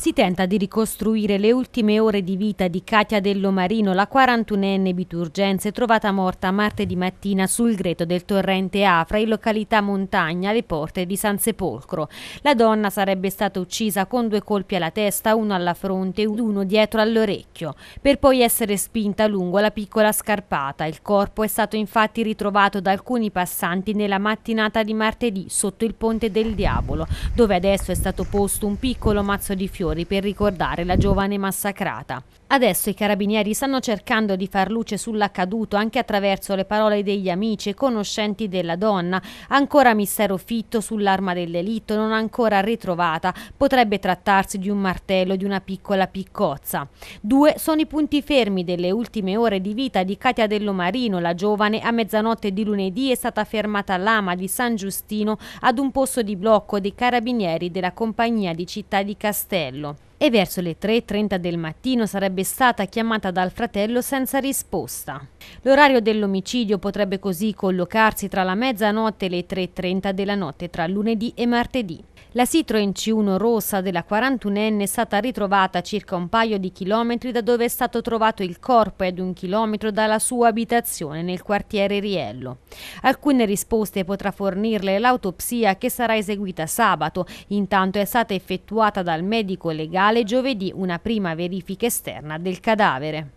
si tenta di ricostruire le ultime ore di vita di Katia Dellomarino, la 41enne biturgenze trovata morta martedì mattina sul greto del torrente Afra in località Montagna alle porte di San Sepolcro. La donna sarebbe stata uccisa con due colpi alla testa, uno alla fronte e uno dietro all'orecchio, per poi essere spinta lungo la piccola scarpata. Il corpo è stato infatti ritrovato da alcuni passanti nella mattinata di martedì sotto il ponte del Diavolo, dove adesso è stato posto un piccolo mazzo di fiori genitori per ricordare la giovane massacrata. Adesso i carabinieri stanno cercando di far luce sull'accaduto anche attraverso le parole degli amici e conoscenti della donna, ancora mistero fitto sull'arma dell'elitto, non ancora ritrovata, potrebbe trattarsi di un martello di una piccola piccozza. Due sono i punti fermi delle ultime ore di vita di Katia Dellomarino, la giovane a mezzanotte di lunedì è stata fermata all'ama di San Giustino ad un posto di blocco dei carabinieri della compagnia di città di Castello. decirlo. e verso le 3.30 del mattino sarebbe stata chiamata dal fratello senza risposta. L'orario dell'omicidio potrebbe così collocarsi tra la mezzanotte e le 3.30 della notte tra lunedì e martedì. La Citroen C1 rossa della 41enne è stata ritrovata a circa un paio di chilometri da dove è stato trovato il corpo e ad un chilometro dalla sua abitazione nel quartiere Riello. Alcune risposte potrà fornirle l'autopsia che sarà eseguita sabato, intanto è stata effettuata dal medico legale locale giovedì una prima verifica esterna del cadavere.